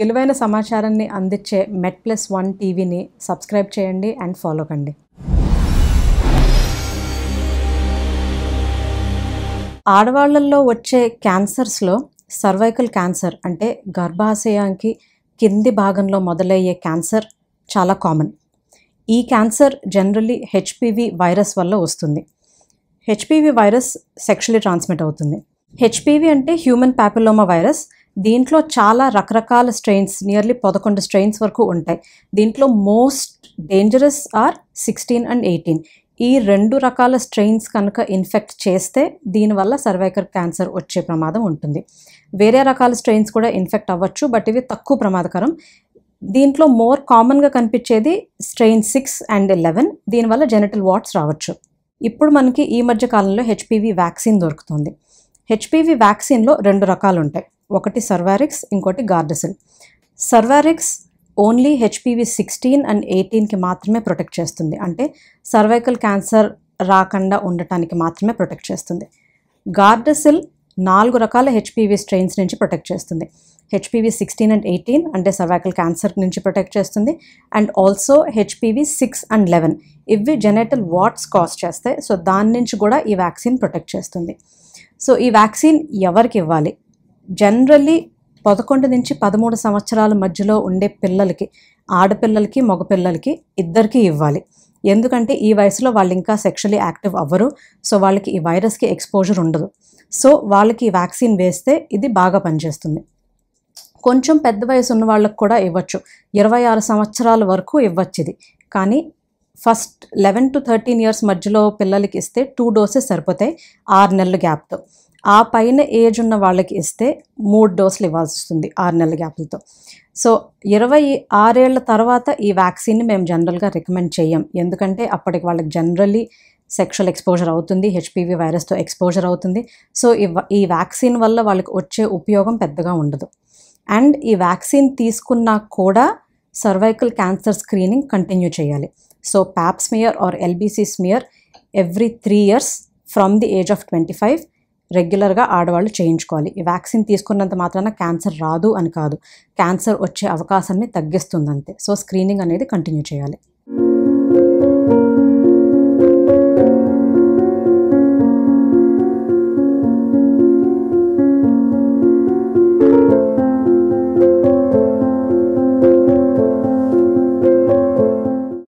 విలువైన సమాచారాన్ని అందించే మెట్ ప్లస్ వన్ టీవీని సబ్స్క్రైబ్ చేయండి అండ్ ఫాలో కండి ఆడవాళ్లల్లో వచ్చే క్యాన్సర్స్లో సర్వైకల్ క్యాన్సర్ అంటే గర్భాశయానికి కింది భాగంలో మొదలయ్యే క్యాన్సర్ చాలా కామన్ ఈ క్యాన్సర్ జనరల్లీ హెచ్పివి వైరస్ వల్ల వస్తుంది హెచ్పివి వైరస్ సెక్షువలీ ట్రాన్స్మిట్ అవుతుంది హెచ్పివి అంటే హ్యూమన్ ప్యాపిలోమా వైరస్ దీంట్లో చాలా రకరకాల స్ట్రెయిన్స్ నియర్లీ పదకొండు స్ట్రెయిన్స్ వరకు ఉంటాయి దీంట్లో most dangerous are sixteen and eighteen ఈ రెండు రకాల స్ట్రెయిన్స్ కనుక ఇన్ఫెక్ట్ చేస్తే దీనివల్ల సర్వైకర్ క్యాన్సర్ వచ్చే ప్రమాదం ఉంటుంది వేరే రకాల స్ట్రెయిన్స్ కూడా ఇన్ఫెక్ట్ అవ్వచ్చు బట్ ఇవి తక్కువ ప్రమాదకరం దీంట్లో మోర్ కామన్గా కనిపించేది స్ట్రెయిన్ సిక్స్ అండ్ ఎలెవెన్ దీనివల్ల జెనటల్ వాట్స్ రావచ్చు ఇప్పుడు మనకి ఈ మధ్య కాలంలో హెచ్పివి వ్యాక్సిన్ దొరుకుతుంది హెచ్పివి వ్యాక్సిన్లో రెండు రకాలు ఉంటాయి ఒకటి సర్వారిక్స్ ఇంకోటి Gardasil Cervarix only HPV sixteen and ఎయిటీన్కి మాత్రమే ప్రొటెక్ట్ చేస్తుంది అంటే సర్వైకల్ క్యాన్సర్ రాకుండా ఉండటానికి మాత్రమే ప్రొటెక్ట్ చేస్తుంది గార్డసిల్ నాలుగు రకాల హెచ్పివి స్ట్రెయిన్స్ నుంచి ప్రొటెక్ట్ చేస్తుంది హెచ్పివి సిక్స్టీన్ అండ్ ఎయిటీన్ అంటే సర్వైకల్ క్యాన్సర్ నుంచి ప్రొటెక్ట్ చేస్తుంది and also HPV six and eleven ఇవి జెనెటల్ వాట్స్ కాస్ చేస్తాయి సో దాని నుంచి కూడా ఈ వ్యాక్సిన్ ప్రొటెక్ట్ చేస్తుంది సో ఈ వ్యాక్సిన్ ఎవరికి ఇవ్వాలి జనరల్లీ పదకొండు నుంచి పదమూడు సంవత్సరాల మధ్యలో ఉండే పిల్లలకి ఆడపిల్లలకి మగపిల్లలకి ఇద్దరికీ ఇవ్వాలి ఎందుకంటే ఈ వయసులో వాళ్ళు ఇంకా సెక్షువలీ యాక్టివ్ అవ్వరు సో వాళ్ళకి ఈ వైరస్కి ఎక్స్పోజర్ ఉండదు సో వాళ్ళకి వ్యాక్సిన్ వేస్తే ఇది బాగా పనిచేస్తుంది కొంచెం పెద్ద వయసు ఉన్న వాళ్ళకు కూడా ఇవ్వచ్చు ఇరవై ఆరు సంవత్సరాల వరకు ఇవ్వచ్చు ఇది కానీ first eleven to thirteen years మధ్యలో పిల్లలకి ఇస్తే టూ డోసెస్ సరిపోతాయి ఆరు నెలల గ్యాప్తో ఆ పైన ఏజ్ ఉన్న వాళ్ళకి ఇస్తే మూడు డోసులు ఇవ్వాల్సి వస్తుంది ఆరు నెలల గ్యాప్లతో సో ఇరవై ఆరేళ్ల తర్వాత ఈ వ్యాక్సిన్ని మేము జనరల్గా రికమెండ్ చేయం ఎందుకంటే అప్పటికి వాళ్ళకి జనరల్లీ సెక్షువల్ ఎక్స్పోజర్ అవుతుంది హెచ్పివి వైరస్తో ఎక్స్పోజర్ అవుతుంది సో ఈ వ్యాక్సిన్ వల్ల వాళ్ళకి వచ్చే ఉపయోగం పెద్దగా ఉండదు అండ్ ఈ వ్యాక్సిన్ తీసుకున్నా కూడా సర్వైకల్ క్యాన్సర్ స్క్రీనింగ్ కంటిన్యూ చేయాలి so pap smear or LBC smear every three years from the age of twenty five రెగ్యులర్గా ఆడవాళ్ళు చేయించుకోవాలి ఈ వ్యాక్సిన్ తీసుకున్నంత మాత్రాన క్యాన్సర్ రాదు అని కాదు క్యాన్సర్ వచ్చే అవకాశాన్ని తగ్గిస్తుందంతే సో స్క్రీనింగ్ అనేది కంటిన్యూ చేయాలి